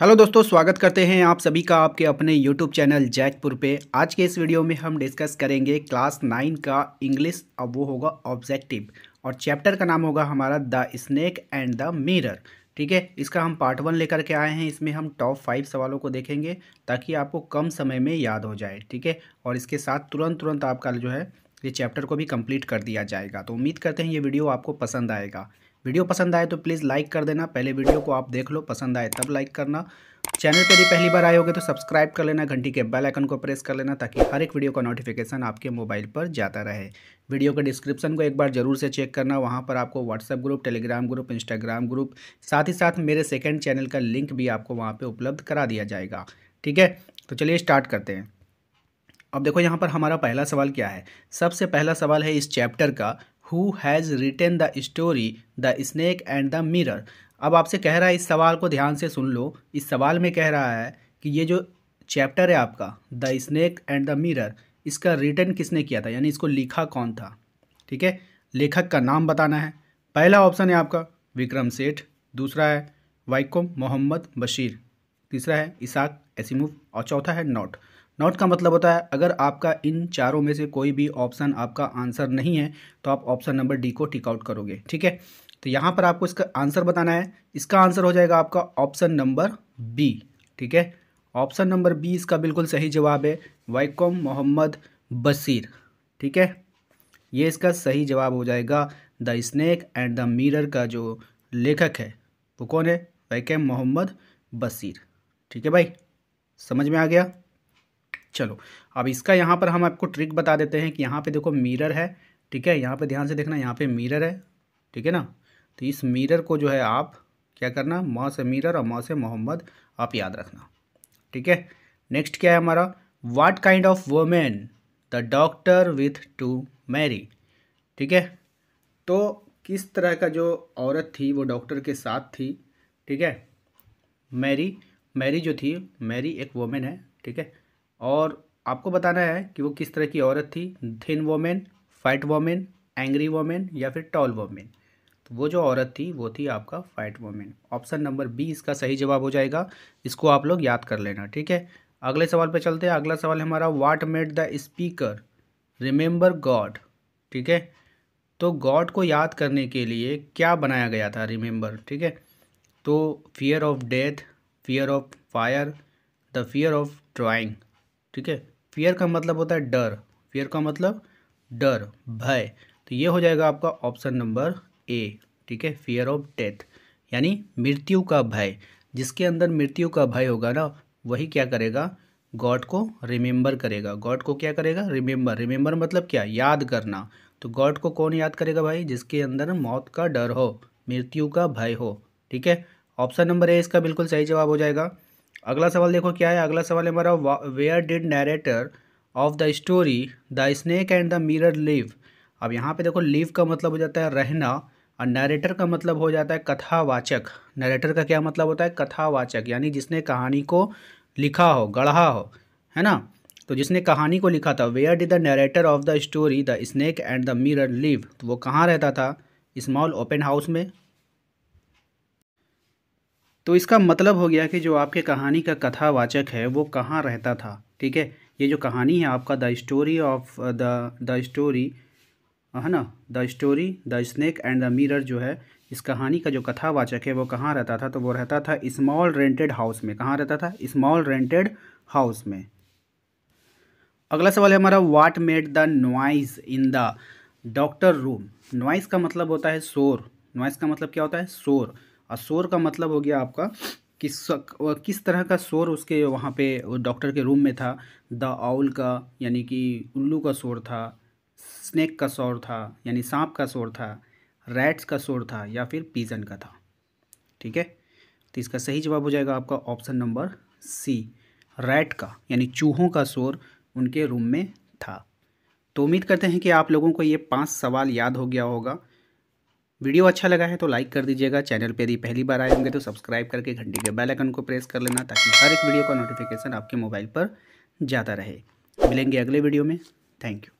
hello दोस्तों स्वागत करते हैं आप सभी का आपके अपने यूट्यूब चैनल जैकपुर पे आज के इस वीडियो में हम डिस्कस करेंगे क्लास नाइन का इंग्लिश अब वो होगा ऑब्जेक्टिव और चैप्टर का नाम होगा हमारा the snake and the mirror ठीक है इसका हम पार्ट वन लेकर के आए हैं इसमें हम टॉप फाइव सवालों को देखेंगे ताकि आपको कम समय में याद हो जाए ठीक है और इसके साथ तुरंत तुरंत आपका जो है ये चैप्टर को भी कंप्लीट कर दिया जाएगा तो उम्मीद करते हैं ये वीडियो आपको पसंद आएगा वीडियो पसंद आए तो प्लीज़ लाइक कर देना पहले वीडियो को आप देख लो पसंद आए तब लाइक करना चैनल पर भी पहली बार आए होगे तो सब्सक्राइब कर लेना घंटी के बेल आइकन को प्रेस कर लेना ताकि हर एक वीडियो का नोटिफिकेशन आपके मोबाइल पर जाता रहे वीडियो के डिस्क्रिप्शन को एक बार जरूर से चेक करना वहाँ पर आपको WhatsApp group Telegram group Instagram group साथ ही साथ मेरे सेकेंड चैनल का लिंक भी आपको वहाँ पर उपलब्ध करा दिया जाएगा ठीक है तो चलिए स्टार्ट करते हैं अब देखो यहाँ पर हमारा पहला सवाल क्या है सबसे पहला सवाल है इस चैप्टर का who has written the story the snake and the mirror अब आपसे कह रहा है इस सवाल को ध्यान से सुन लो इस सवाल में कह रहा है कि ये जो चैप्टर है आपका the snake and the mirror इसका रिटर्न किसने किया था यानी इसको लिखा कौन था ठीक है लेखक का नाम बताना है पहला ऑप्शन है आपका विक्रम सेठ दूसरा है वाइकोम मोहम्मद बशीर तीसरा है इसाक एसिमुफ और चौथा है नॉट नॉट का मतलब होता है अगर आपका इन चारों में से कोई भी ऑप्शन आपका आंसर नहीं है तो आप ऑप्शन नंबर डी को टिकआउट करोगे ठीक है तो यहाँ पर आपको इसका आंसर बताना है इसका आंसर हो जाएगा आपका ऑप्शन नंबर बी ठीक है ऑप्शन नंबर बी इसका बिल्कुल सही जवाब है वाइकॉम मोहम्मद बसीर ठीक है ये इसका सही जवाब हो जाएगा the snake and the mirror का जो लेखक है वो कौन है वैकम मोहम्मद बसीर ठीक है भाई समझ में आ गया चलो अब इसका यहाँ पर हम आपको ट्रिक बता देते हैं कि यहाँ पे देखो मिरर है ठीक है यहाँ पे ध्यान से देखना यहाँ पे मिरर है ठीक है ना तो इस मिरर को जो है आप क्या करना माँ से मिरर और माँ से मोहम्मद आप याद रखना ठीक है नेक्स्ट क्या है हमारा what kind of women the doctor wish to marry ठीक है तो किस तरह का जो औरत थी वो डॉक्टर के साथ थी ठीक है मैरी मैरी जो थी मैरी एक वोमेन है ठीक है और आपको बताना है कि वो किस तरह की औरत थी thin women fat women angry women या फिर टॉल वोमेन तो वो जो औरत थी वो थी आपका fat women option number B इसका सही जवाब हो जाएगा इसको आप लोग याद कर लेना ठीक है अगले सवाल पे चलते हैं अगला सवाल हमारा what made the speaker remember god ठीक है तो गॉड को याद करने के लिए क्या बनाया गया था रिमेंबर ठीक है तो fear of death fear of fire the fear of drowning ठीक है फियर का मतलब होता है डर फियर का मतलब डर भय तो ये हो जाएगा आपका ऑप्शन नंबर ए ठीक है फियर ऑफ डेथ यानी मृत्यु का भय जिसके अंदर मृत्यु का भय होगा ना वही क्या करेगा गॉड को रिमेंबर करेगा गॉड को क्या करेगा रिमेंबर रिमेंबर मतलब क्या याद करना तो गॉड को कौन याद करेगा भाई जिसके अंदर मौत का डर हो मृत्यु का भय हो ठीक है ऑप्शन नंबर ए इसका बिल्कुल सही जवाब हो जाएगा अगला सवाल देखो क्या है अगला सवाल है हमारा where did narrator of the story the snake and the mirror live अब यहाँ पे देखो लिव का मतलब हो जाता है रहना और नरेटर का मतलब हो जाता है कथावाचक नरेटर का क्या मतलब होता है कथावाचक यानी जिसने कहानी को लिखा हो गढ़ा हो है ना तो जिसने कहानी को लिखा था where did the narrator of the story the snake and the mirror live तो वो कहाँ रहता था स्मॉल ओपन हाउस में तो इसका मतलब हो गया कि जो आपके कहानी का कथावाचक है वो कहाँ रहता था ठीक है ये जो कहानी है आपका the story of the the story है ना the story the snake and the mirror जो है इस कहानी का जो कथावाचक है वो कहाँ रहता था तो वो रहता था स्मॉल रेंटेड हाउस में कहाँ रहता था स्मॉल रेंटेड हाउस में अगला सवाल है हमारा what made the noise in the doctor room noise का मतलब होता है शोर नॉइस का मतलब क्या होता है शोर और शोर का मतलब हो गया आपका किस किस तरह का शोर उसके वहाँ पे डॉक्टर के रूम में था द आउल का यानी कि उल्लू का शोर था स्नैक का शोर था यानी सांप का शोर था रैट्स का शोर था या फिर पीजन का था ठीक है तो इसका सही जवाब हो जाएगा आपका ऑप्शन नंबर सी रैट का यानी चूहों का शोर उनके रूम में था तो उम्मीद करते हैं कि आप लोगों को ये पांच सवाल याद हो गया होगा वीडियो अच्छा लगा है तो लाइक कर दीजिएगा चैनल पर यदि पहली बार आए होंगे तो सब्सक्राइब करके घंटी के बेल आइकन को प्रेस कर लेना ताकि हर एक वीडियो का नोटिफिकेशन आपके मोबाइल पर जाता रहे मिलेंगे अगले वीडियो में थैंक यू